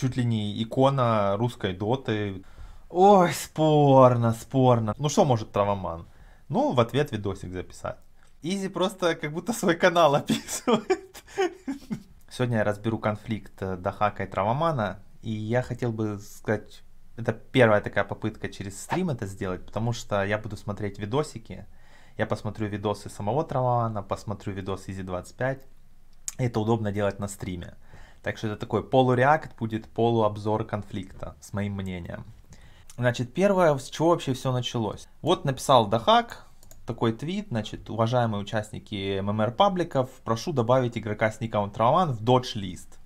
чуть ли не икона русской доты. Ой, спорно, спорно. Ну что может травоман? Ну, в ответ видосик записать. Изи просто как будто свой канал описывает. Сегодня я разберу конфликт э, Дахака и Травомана, и я хотел бы сказать, это первая такая попытка через стрим это сделать, потому что я буду смотреть видосики, я посмотрю видосы самого Травомана, посмотрю видос Изи 25, это удобно делать на стриме. Так что это такой полуреакт будет полуобзор конфликта, с моим мнением. Значит, первое, с чего вообще все началось. Вот написал Дахак, такой твит, значит, уважаемые участники ММР пабликов, прошу добавить игрока с ником Траван в Dodge лист,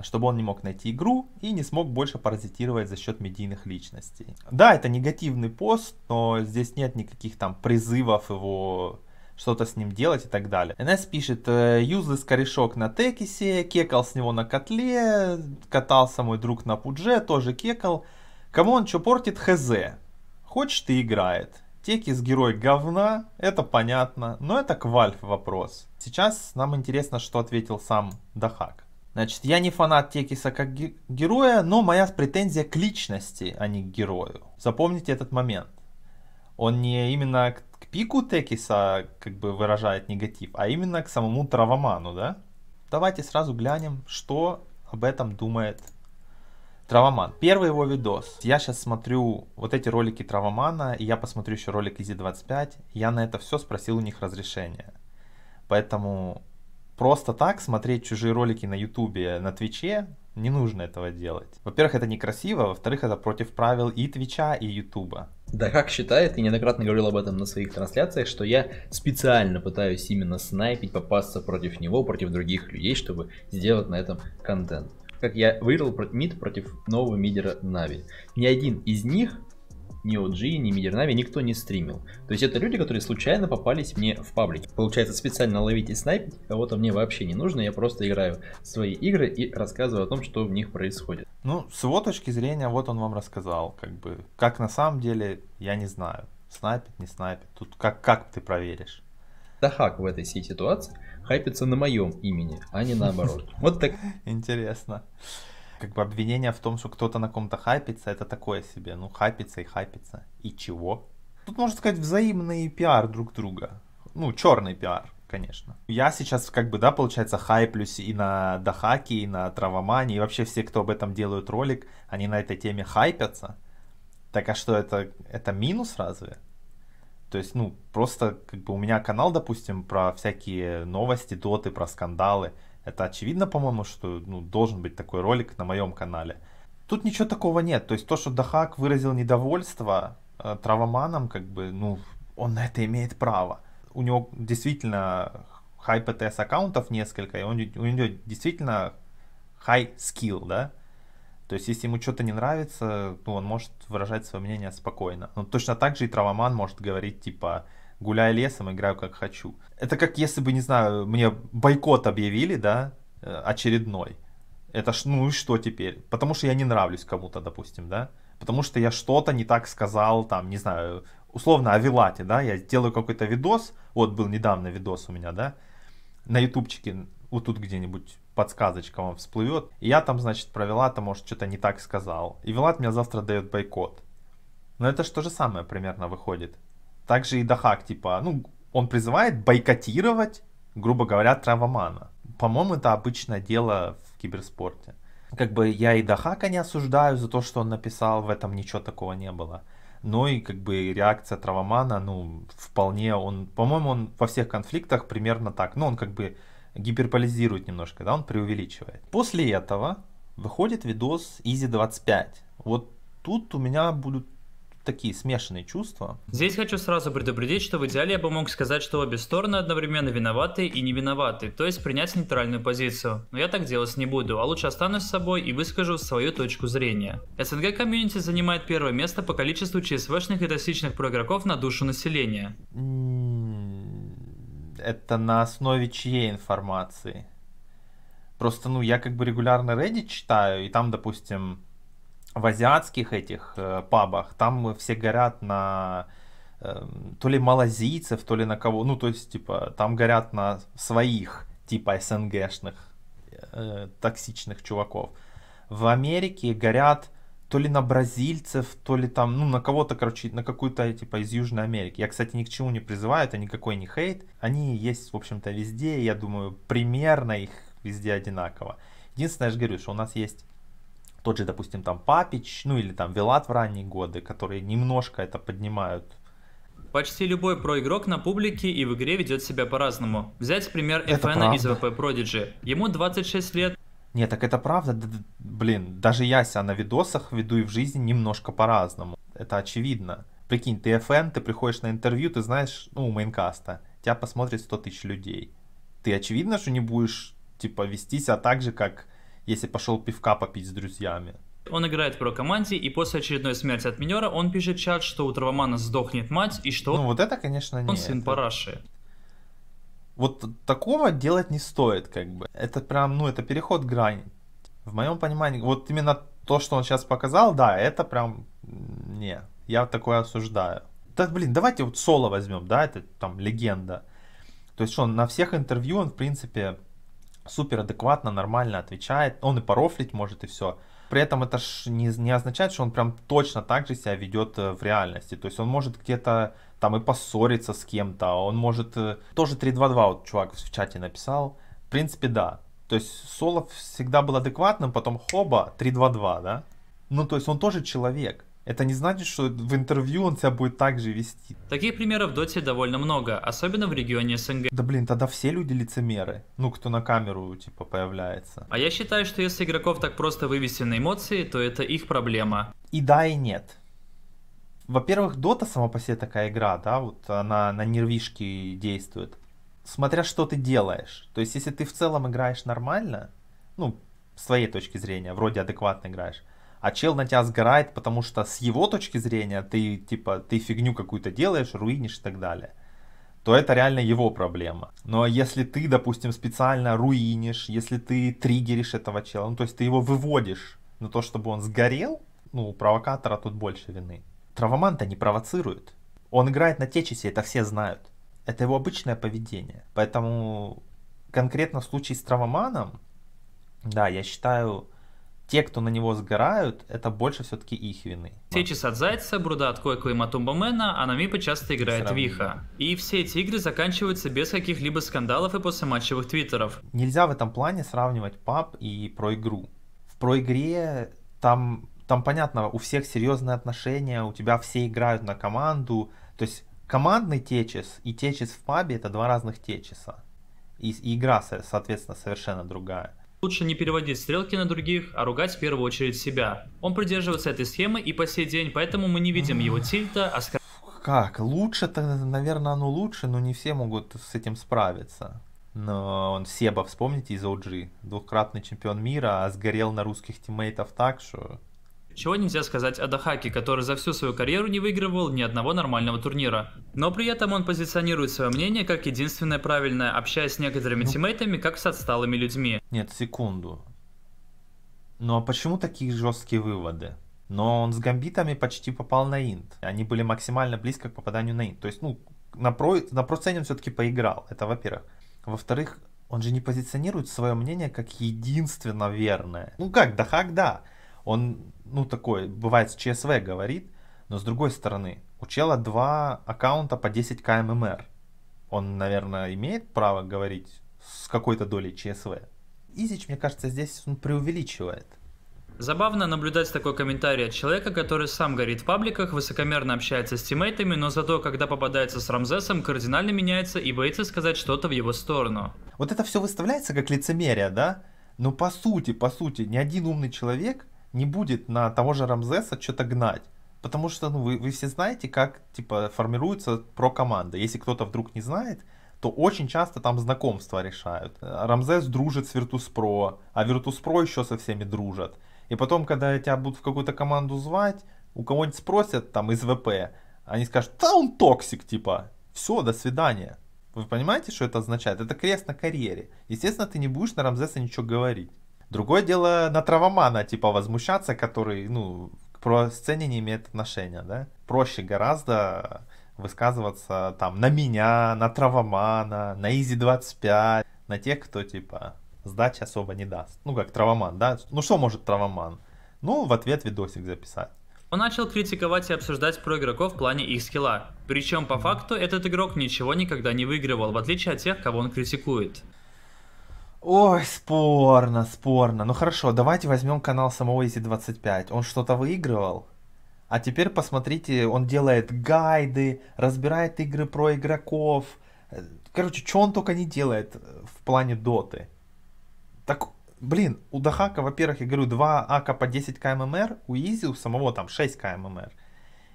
чтобы он не мог найти игру и не смог больше паразитировать за счет медийных личностей. Да, это негативный пост, но здесь нет никаких там призывов его что-то с ним делать и так далее. NS пишет, юзлес «Э, корешок на текисе, кекал с него на котле, катался мой друг на пудже, тоже кекал. Кому он что портит, хз. Хочет ты играет. Текис герой говна, это понятно, но это квальф вопрос. Сейчас нам интересно, что ответил сам Дахак. Значит, я не фанат Текиса как героя, но моя претензия к личности, а не к герою. Запомните этот момент. Он не именно к пику Текиса как бы выражает негатив, а именно к самому Травоману, да? Давайте сразу глянем, что об этом думает Травоман. Первый его видос. Я сейчас смотрю вот эти ролики Травомана, и я посмотрю еще ролик Изи 25. Я на это все спросил у них разрешения. Поэтому просто так смотреть чужие ролики на Ютубе, на Твиче, не нужно этого делать. Во-первых, это некрасиво, во-вторых, это против правил и Твича, и Ютуба. Да как считает, и неоднократно говорил об этом на своих трансляциях, что я специально пытаюсь именно снайпить, попасться против него, против других людей, чтобы сделать на этом контент. Как я выиграл мид против нового мидера Нави. Ни один из них ни OG, ни Мидернави никто не стримил. То есть это люди, которые случайно попались мне в паблике. Получается, специально ловить и снайпить кого-то мне вообще не нужно, я просто играю в свои игры и рассказываю о том, что в них происходит. Ну, с его точки зрения, вот он вам рассказал, как бы, как на самом деле, я не знаю, снайпит, не снайпит, тут как, как ты проверишь? Да хак в этой всей ситуации хайпится на моем имени, а не наоборот. Вот так. Интересно как бы обвинение в том, что кто-то на ком-то хайпится, это такое себе. Ну, хайпится и хайпится. И чего? Тут, можно сказать, взаимный пиар друг друга. Ну, черный пиар, конечно. Я сейчас, как бы, да, получается, хайплюсь и на Дахаке, и на Травомане, и вообще все, кто об этом делают ролик, они на этой теме хайпятся. Так а что, это, это минус разве? То есть, ну, просто как бы у меня канал, допустим, про всякие новости, доты, про скандалы – это очевидно, по-моему, что ну, должен быть такой ролик на моем канале. Тут ничего такого нет. То есть то, что Дахак выразил недовольство э, травоманом, как бы, ну, он на это имеет право. У него действительно high PTS аккаунтов несколько, и он, у него действительно high skill, да? То есть, если ему что-то не нравится, ну, он может выражать свое мнение спокойно. Но точно так же и травоман может говорить, типа, гуляю лесом, играю как хочу. Это как если бы, не знаю, мне бойкот объявили, да, э, очередной. Это ж, ну и что теперь? Потому что я не нравлюсь кому-то, допустим, да? Потому что я что-то не так сказал, там, не знаю, условно о Вилате, да? Я делаю какой-то видос, вот был недавно видос у меня, да? На ютубчике, вот тут где-нибудь подсказочка вам всплывет. И я там, значит, про Вилата, может, что-то не так сказал. И Вилат меня завтра дает бойкот. Но это же то же самое примерно выходит также и Дахак, типа, ну, он призывает бойкотировать, грубо говоря, травомана. По-моему, это обычное дело в киберспорте. Как бы я и Дахака не осуждаю за то, что он написал, в этом ничего такого не было. Но и как бы реакция травомана, ну, вполне он, по-моему, он во всех конфликтах примерно так. Ну, он как бы гиперполизирует немножко, да, он преувеличивает. После этого выходит видос Easy 25. Вот тут у меня будут такие смешанные чувства. Здесь хочу сразу предупредить, что в идеале я бы мог сказать, что обе стороны одновременно виноваты и не виноваты, то есть принять нейтральную позицию. Но я так делать не буду, а лучше останусь с собой и выскажу свою точку зрения. СНГ комьюнити занимает первое место по количеству ЧСВшных и токсичных проигроков на душу населения. М-м, это на основе чьей информации? Просто, ну, я как бы регулярно Reddit читаю, и там, допустим, в азиатских этих э, пабах, там все горят на э, то ли малазийцев, то ли на кого, ну то есть типа там горят на своих типа СНГшных э, токсичных чуваков. В Америке горят то ли на бразильцев, то ли там, ну, на кого-то, короче, на какую-то, типа, из Южной Америки. Я, кстати, ни к чему не призываю, это никакой не хейт. Они есть, в общем-то, везде, я думаю, примерно их везде одинаково. Единственное, я же говорю, что у нас есть тот же, допустим, там Папич, ну или там Вилат в ранние годы, которые немножко это поднимают. Почти любой проигрок на публике и в игре ведет себя по-разному. Взять пример Эфена из ВП Продиджи. Ему 26 лет. Не, так это правда, блин, даже я себя на видосах веду и в жизни немножко по-разному. Это очевидно. Прикинь, ты FN, ты приходишь на интервью, ты знаешь, ну, у мейнкаста, тебя посмотрит 100 тысяч людей. Ты очевидно, что не будешь, типа, вести себя так же, как если пошел пивка попить с друзьями. Он играет про команде, и после очередной смерти от минера он пишет чат, что у Травомана сдохнет мать, и что... Ну вот это, конечно, не... Он сын это... параши. Вот такого делать не стоит, как бы. Это прям, ну, это переход грани. В моем понимании, вот именно то, что он сейчас показал, да, это прям... Не, я такое осуждаю. Так, блин, давайте вот соло возьмем, да, это там легенда. То есть он на всех интервью, он, в принципе, супер адекватно, нормально отвечает. Он и порофлить может, и все. При этом это ж не, не означает, что он прям точно так же себя ведет э, в реальности. То есть он может где-то там и поссориться с кем-то, он может... Э, тоже 322 вот чувак в чате написал. В принципе, да. То есть Солов всегда был адекватным, потом хоба, 322, да? Ну, то есть он тоже человек это не значит, что в интервью он себя будет так же вести. Таких примеров в Доте довольно много, особенно в регионе СНГ. Да блин, тогда все люди лицемеры, ну кто на камеру типа появляется. А я считаю, что если игроков так просто вывести на эмоции, то это их проблема. И да, и нет. Во-первых, Дота сама по себе такая игра, да, вот она на нервишке действует. Смотря что ты делаешь. То есть, если ты в целом играешь нормально, ну, с твоей точки зрения, вроде адекватно играешь, а чел на тебя сгорает, потому что с его точки зрения ты, типа, ты фигню какую-то делаешь, руинишь и так далее, то это реально его проблема. Но если ты, допустим, специально руинишь, если ты триггеришь этого чела, ну, то есть ты его выводишь на то, чтобы он сгорел, ну, у провокатора тут больше вины. Травоман-то не провоцирует. Он играет на течесе, это все знают. Это его обычное поведение. Поэтому конкретно в случае с травоманом, да, я считаю, те, кто на него сгорают, это больше все-таки их вины. Сечи от Зайца, Бруда от Койко и а на мипе часто играет Виха. И все эти игры заканчиваются без каких-либо скандалов и послематчевых твиттеров. Нельзя в этом плане сравнивать паб и про игру. В про игре там, там понятно, у всех серьезные отношения, у тебя все играют на команду. То есть командный течес и течес в пабе это два разных течеса. И, и игра, соответственно, совершенно другая. Лучше не переводить стрелки на других, а ругать в первую очередь себя. Он придерживается этой схемы и по сей день, поэтому мы не видим его тильта, скр. Как? Лучше-то, наверное, оно лучше, но не все могут с этим справиться. Но он Себа, вспомните, из OG, двухкратный чемпион мира, а сгорел на русских тиммейтов так, что чего нельзя сказать о Дахаке, который за всю свою карьеру не выигрывал ни одного нормального турнира. Но при этом он позиционирует свое мнение как единственное правильное, общаясь с некоторыми ну... тиммейтами, как с отсталыми людьми. Нет, секунду. Ну а почему такие жесткие выводы? Но он с гамбитами почти попал на инт. Они были максимально близко к попаданию на инт. То есть, ну, на про, на проценте он все-таки поиграл. Это во-первых. Во-вторых, он же не позиционирует свое мнение как единственно верное. Ну как, Дахак, да. Он, ну, такой, бывает, с ЧСВ говорит, но с другой стороны, у чела два аккаунта по 10к ММР. Эм эм он, наверное, имеет право говорить с какой-то долей ЧСВ. Изич, мне кажется, здесь он преувеличивает. Забавно наблюдать такой комментарий от человека, который сам горит в пабликах, высокомерно общается с тиммейтами, но зато, когда попадается с Рамзесом, кардинально меняется и боится сказать что-то в его сторону. Вот это все выставляется как лицемерие, да? Но ну, по сути, по сути, ни один умный человек не будет на того же Рамзеса что-то гнать. Потому что ну, вы, вы все знаете, как типа формируется про-команда. Если кто-то вдруг не знает, то очень часто там знакомства решают. Рамзес дружит с Virtus.pro, а Virtus.pro еще со всеми дружат. И потом, когда тебя будут в какую-то команду звать, у кого-нибудь спросят там из ВП, они скажут, да он токсик, типа, все, до свидания. Вы понимаете, что это означает? Это крест на карьере. Естественно, ты не будешь на Рамзеса ничего говорить. Другое дело на травомана, типа, возмущаться, который, ну, про сцене не имеет отношения, да? Проще гораздо высказываться там на меня, на травомана, на Изи-25, на тех, кто, типа, сдачи особо не даст. Ну, как травоман, да? Ну, что может травоман? Ну, в ответ видосик записать. Он начал критиковать и обсуждать про игроков в плане их скилла. Причем по факту этот игрок ничего никогда не выигрывал, в отличие от тех, кого он критикует. Ой, спорно, спорно. Ну хорошо, давайте возьмем канал самого Изи25. Он что-то выигрывал? А теперь посмотрите, он делает гайды, разбирает игры про игроков. Э, короче, что он только не делает э, в плане доты. Так, блин, у Дахака, во-первых, я говорю, 2 АК по 10 КММР, у Изи у самого там 6 КММР.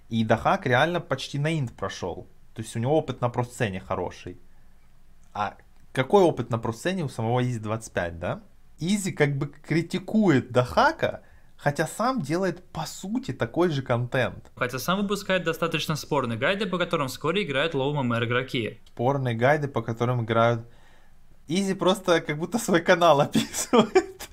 И Дахак реально почти на инт прошел. То есть у него опыт на просцене хороший. А какой опыт на профсцене у самого Изи 25, да? Изи как бы критикует Дахака, хотя сам делает по сути такой же контент. Хотя сам выпускает достаточно спорные гайды, по которым вскоре играют лоу мэр игроки. Спорные гайды, по которым играют... Изи просто как будто свой канал описывает.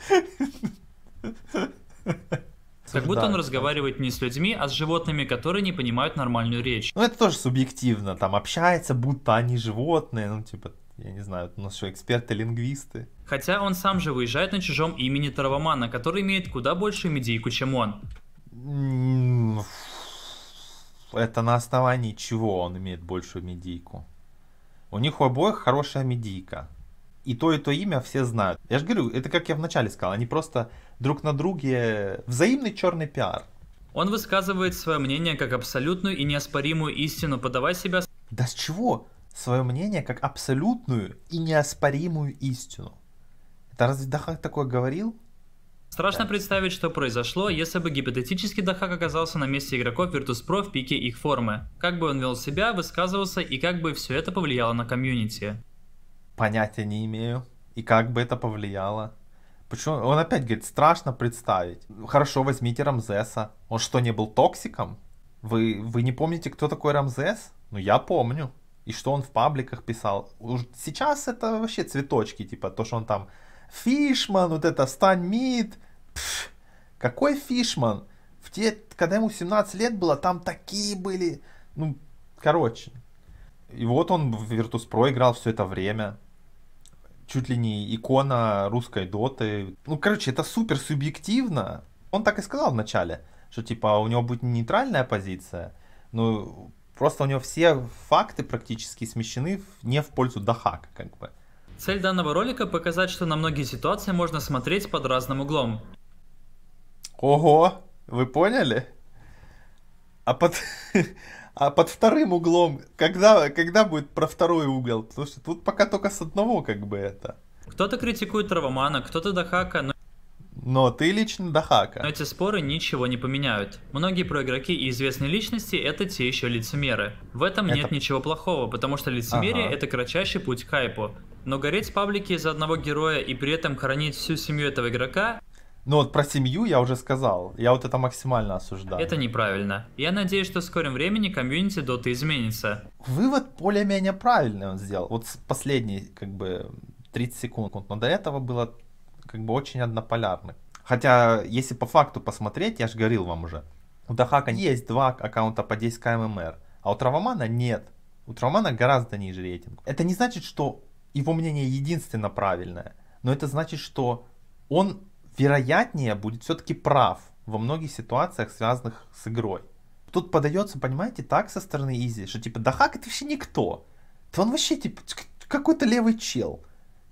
Как будто он разговаривает не с людьми, а с животными, которые не понимают нормальную речь. Ну это тоже субъективно, там общается, будто они животные, ну типа я не знаю, у ну нас что, эксперты-лингвисты? Хотя он сам же выезжает на чужом имени Травомана, который имеет куда большую медийку, чем он. Это на основании чего он имеет большую медийку? У них у обоих хорошая медийка. И то, и то имя все знают. Я же говорю, это как я вначале сказал, они просто друг на друге взаимный черный пиар. Он высказывает свое мнение как абсолютную и неоспоримую истину, подавая себя... Да с чего? свое мнение как абсолютную и неоспоримую истину. Это разве Дахак такое говорил? Страшно да. представить, что произошло, если бы гипотетически Дахак оказался на месте игроков Virtus.pro в пике их формы. Как бы он вел себя, высказывался и как бы все это повлияло на комьюнити. Понятия не имею. И как бы это повлияло. Почему? Он опять говорит, страшно представить. Хорошо, возьмите Рамзеса. Он что, не был токсиком? Вы, вы не помните, кто такой Рамзес? Ну, я помню и что он в пабликах писал. Уж Сейчас это вообще цветочки, типа то, что он там Фишман, вот это Стань Мид. какой Фишман? В те, когда ему 17 лет было, там такие были. Ну, короче. И вот он в Virtus.pro играл все это время. Чуть ли не икона русской доты. Ну, короче, это супер субъективно. Он так и сказал вначале, что типа «А у него будет нейтральная позиция. Но Просто у него все факты практически смещены не в пользу Дахака, как бы. Цель данного ролика – показать, что на многие ситуации можно смотреть под разным углом. Ого, вы поняли? А под, а под вторым углом, когда, когда будет про второй угол? Потому что тут пока только с одного как бы это. Кто-то критикует Травомана, кто-то Дахака, но но ты лично Дахака. Но эти споры ничего не поменяют. Многие проигроки и известные личности — это те еще лицемеры. В этом это... нет ничего плохого, потому что лицемерие ага. — это кратчайший путь к хайпу. Но гореть в паблике из-за одного героя и при этом хоронить всю семью этого игрока ну вот про семью я уже сказал. Я вот это максимально осуждаю. Это неправильно. Я надеюсь, что в скором времени комьюнити Dota изменится. Вывод более-менее правильный он сделал. Вот последний, как бы, 30 секунд. Но до этого было как бы очень однополярны. Хотя, если по факту посмотреть, я же говорил вам уже, у Дахака есть два аккаунта по 10к ММР, эм а у Травомана нет. У Травомана гораздо ниже рейтинг. Это не значит, что его мнение единственно правильное, но это значит, что он вероятнее будет все-таки прав во многих ситуациях, связанных с игрой. Тут подается, понимаете, так со стороны Изи, что типа Дахак это вообще никто. То он вообще типа какой-то левый чел.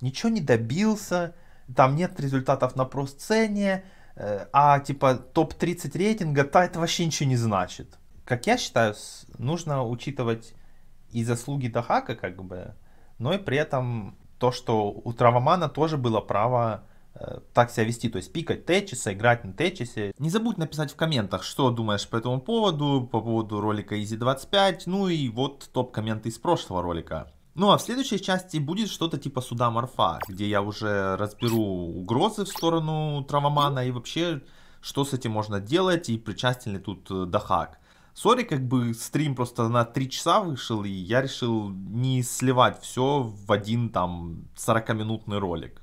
Ничего не добился, там нет результатов на просцене, э, а типа топ-30 рейтинга, то это вообще ничего не значит. Как я считаю, нужно учитывать и заслуги Дахака, как бы, но и при этом то, что у Травомана тоже было право э, так себя вести, то есть пикать Течиса, играть на Течисе. Не забудь написать в комментах, что думаешь по этому поводу, по поводу ролика Easy 25, ну и вот топ-комменты из прошлого ролика. Ну а в следующей части будет что-то типа суда Морфа, где я уже разберу угрозы в сторону Травомана и вообще, что с этим можно делать и причастен ли тут э, Дахак. Сори, как бы стрим просто на 3 часа вышел, и я решил не сливать все в один там 40-минутный ролик.